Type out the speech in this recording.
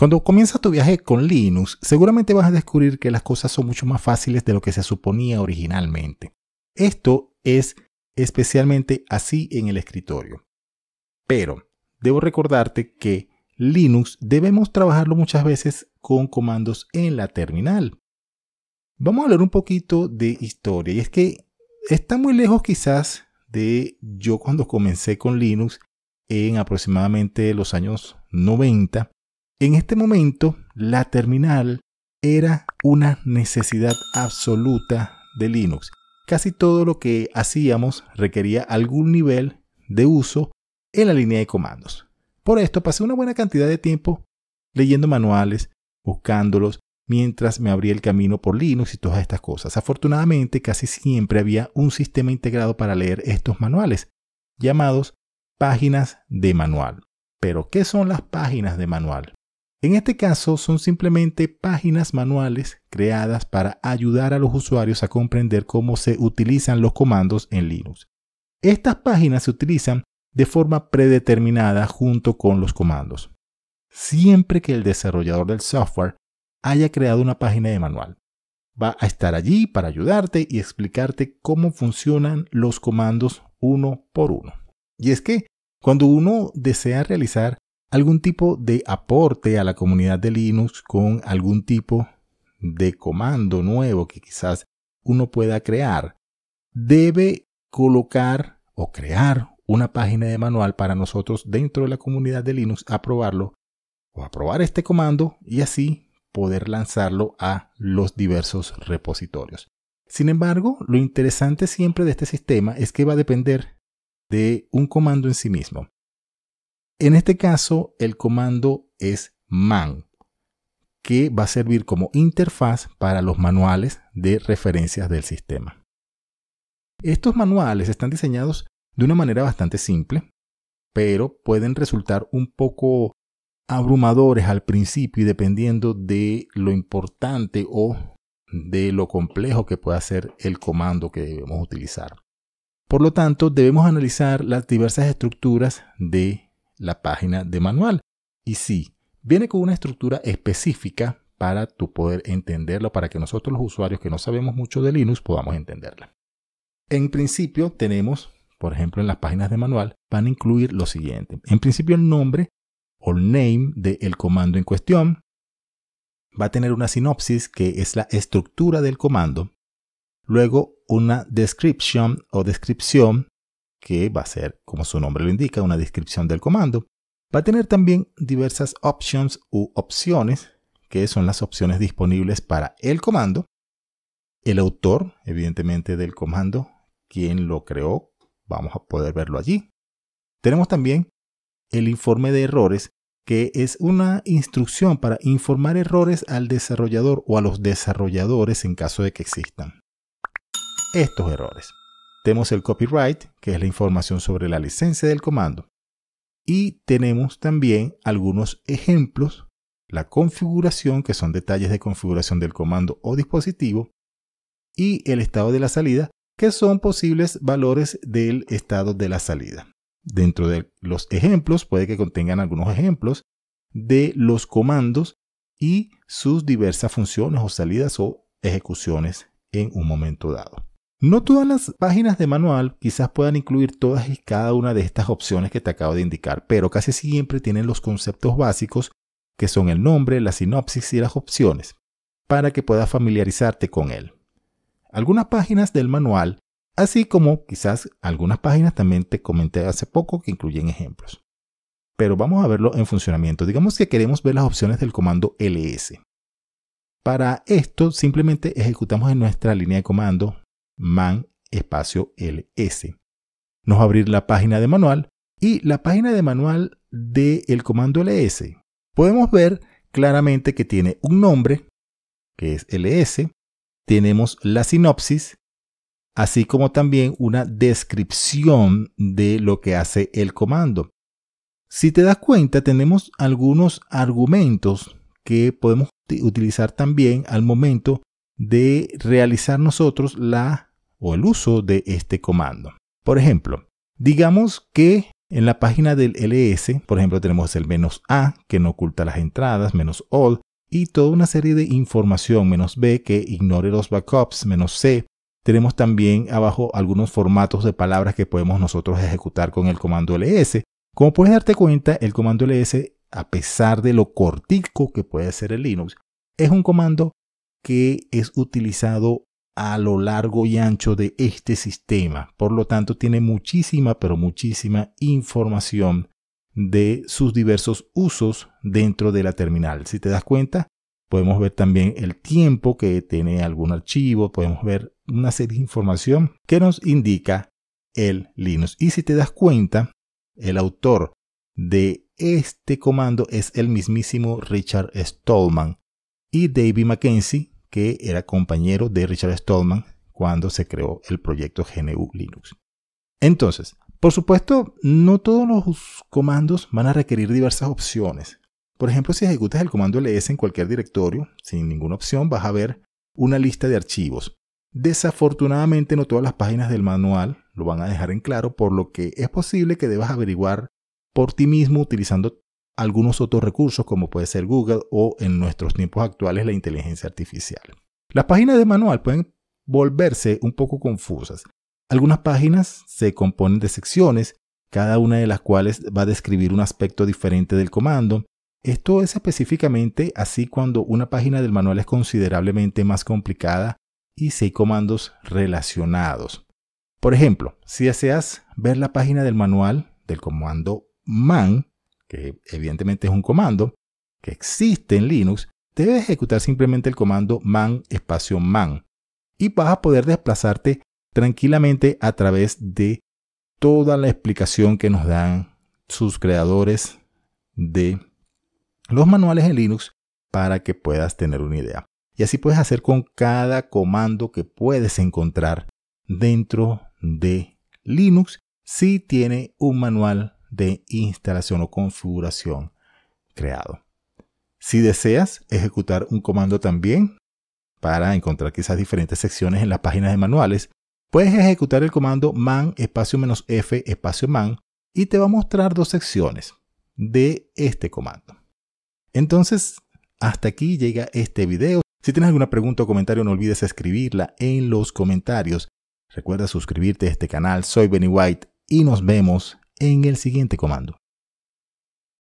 Cuando comienza tu viaje con Linux, seguramente vas a descubrir que las cosas son mucho más fáciles de lo que se suponía originalmente. Esto es especialmente así en el escritorio. Pero debo recordarte que Linux debemos trabajarlo muchas veces con comandos en la terminal. Vamos a hablar un poquito de historia y es que está muy lejos quizás de yo cuando comencé con Linux en aproximadamente los años 90 en este momento, la terminal era una necesidad absoluta de Linux. Casi todo lo que hacíamos requería algún nivel de uso en la línea de comandos. Por esto pasé una buena cantidad de tiempo leyendo manuales, buscándolos, mientras me abría el camino por Linux y todas estas cosas. Afortunadamente, casi siempre había un sistema integrado para leer estos manuales, llamados páginas de manual. Pero, ¿qué son las páginas de manual? En este caso son simplemente páginas manuales creadas para ayudar a los usuarios a comprender cómo se utilizan los comandos en Linux. Estas páginas se utilizan de forma predeterminada junto con los comandos, siempre que el desarrollador del software haya creado una página de manual. Va a estar allí para ayudarte y explicarte cómo funcionan los comandos uno por uno. Y es que cuando uno desea realizar algún tipo de aporte a la comunidad de Linux con algún tipo de comando nuevo que quizás uno pueda crear, debe colocar o crear una página de manual para nosotros dentro de la comunidad de Linux aprobarlo o aprobar este comando y así poder lanzarlo a los diversos repositorios. Sin embargo, lo interesante siempre de este sistema es que va a depender de un comando en sí mismo. En este caso, el comando es man, que va a servir como interfaz para los manuales de referencias del sistema. Estos manuales están diseñados de una manera bastante simple, pero pueden resultar un poco abrumadores al principio y dependiendo de lo importante o de lo complejo que pueda ser el comando que debemos utilizar. Por lo tanto, debemos analizar las diversas estructuras de la página de manual. Y sí, viene con una estructura específica para tu poder entenderlo, para que nosotros los usuarios que no sabemos mucho de Linux podamos entenderla. En principio tenemos, por ejemplo, en las páginas de manual, van a incluir lo siguiente. En principio el nombre o el name del el comando en cuestión. Va a tener una sinopsis que es la estructura del comando. Luego una description o descripción que va a ser, como su nombre lo indica, una descripción del comando. Va a tener también diversas options u opciones, que son las opciones disponibles para el comando, el autor, evidentemente, del comando, quien lo creó, vamos a poder verlo allí. Tenemos también el informe de errores, que es una instrucción para informar errores al desarrollador o a los desarrolladores en caso de que existan estos errores. Tenemos el copyright, que es la información sobre la licencia del comando. Y tenemos también algunos ejemplos, la configuración, que son detalles de configuración del comando o dispositivo, y el estado de la salida, que son posibles valores del estado de la salida. Dentro de los ejemplos puede que contengan algunos ejemplos de los comandos y sus diversas funciones o salidas o ejecuciones en un momento dado. No todas las páginas de manual quizás puedan incluir todas y cada una de estas opciones que te acabo de indicar, pero casi siempre tienen los conceptos básicos que son el nombre, la sinopsis y las opciones, para que puedas familiarizarte con él. Algunas páginas del manual, así como quizás algunas páginas también te comenté hace poco que incluyen ejemplos. Pero vamos a verlo en funcionamiento. Digamos que queremos ver las opciones del comando ls. Para esto simplemente ejecutamos en nuestra línea de comando man espacio ls. Nos va a abrir la página de manual y la página de manual del comando ls. Podemos ver claramente que tiene un nombre, que es ls, tenemos la sinopsis, así como también una descripción de lo que hace el comando. Si te das cuenta, tenemos algunos argumentos que podemos utilizar también al momento de realizar nosotros la o el uso de este comando. Por ejemplo, digamos que en la página del ls, por ejemplo, tenemos el menos "-a", que no oculta las entradas, menos "-all", y toda una serie de información, menos "-b", que ignore los backups, menos "-c". Tenemos también abajo algunos formatos de palabras que podemos nosotros ejecutar con el comando ls. Como puedes darte cuenta, el comando ls, a pesar de lo cortico que puede ser el Linux, es un comando que es utilizado a lo largo y ancho de este sistema. Por lo tanto, tiene muchísima, pero muchísima información de sus diversos usos dentro de la terminal. Si te das cuenta, podemos ver también el tiempo que tiene algún archivo, podemos ver una serie de información que nos indica el Linux. Y si te das cuenta, el autor de este comando es el mismísimo Richard Stallman y David Mackenzie que era compañero de Richard Stallman cuando se creó el proyecto GNU Linux. Entonces, por supuesto, no todos los comandos van a requerir diversas opciones. Por ejemplo, si ejecutas el comando ls en cualquier directorio, sin ninguna opción, vas a ver una lista de archivos. Desafortunadamente, no todas las páginas del manual lo van a dejar en claro, por lo que es posible que debas averiguar por ti mismo utilizando algunos otros recursos como puede ser Google o en nuestros tiempos actuales la inteligencia artificial. Las páginas de manual pueden volverse un poco confusas. Algunas páginas se componen de secciones, cada una de las cuales va a describir un aspecto diferente del comando. Esto es específicamente así cuando una página del manual es considerablemente más complicada y si hay comandos relacionados. Por ejemplo, si deseas ver la página del manual del comando man, que evidentemente es un comando que existe en Linux, debes ejecutar simplemente el comando man espacio man y vas a poder desplazarte tranquilamente a través de toda la explicación que nos dan sus creadores de los manuales en Linux para que puedas tener una idea. Y así puedes hacer con cada comando que puedes encontrar dentro de Linux si tiene un manual de instalación o configuración creado. Si deseas ejecutar un comando también, para encontrar quizás diferentes secciones en las páginas de manuales, puedes ejecutar el comando man espacio menos f espacio man y te va a mostrar dos secciones de este comando. Entonces, hasta aquí llega este video. Si tienes alguna pregunta o comentario, no olvides escribirla en los comentarios. Recuerda suscribirte a este canal. Soy Benny White y nos vemos en el siguiente comando.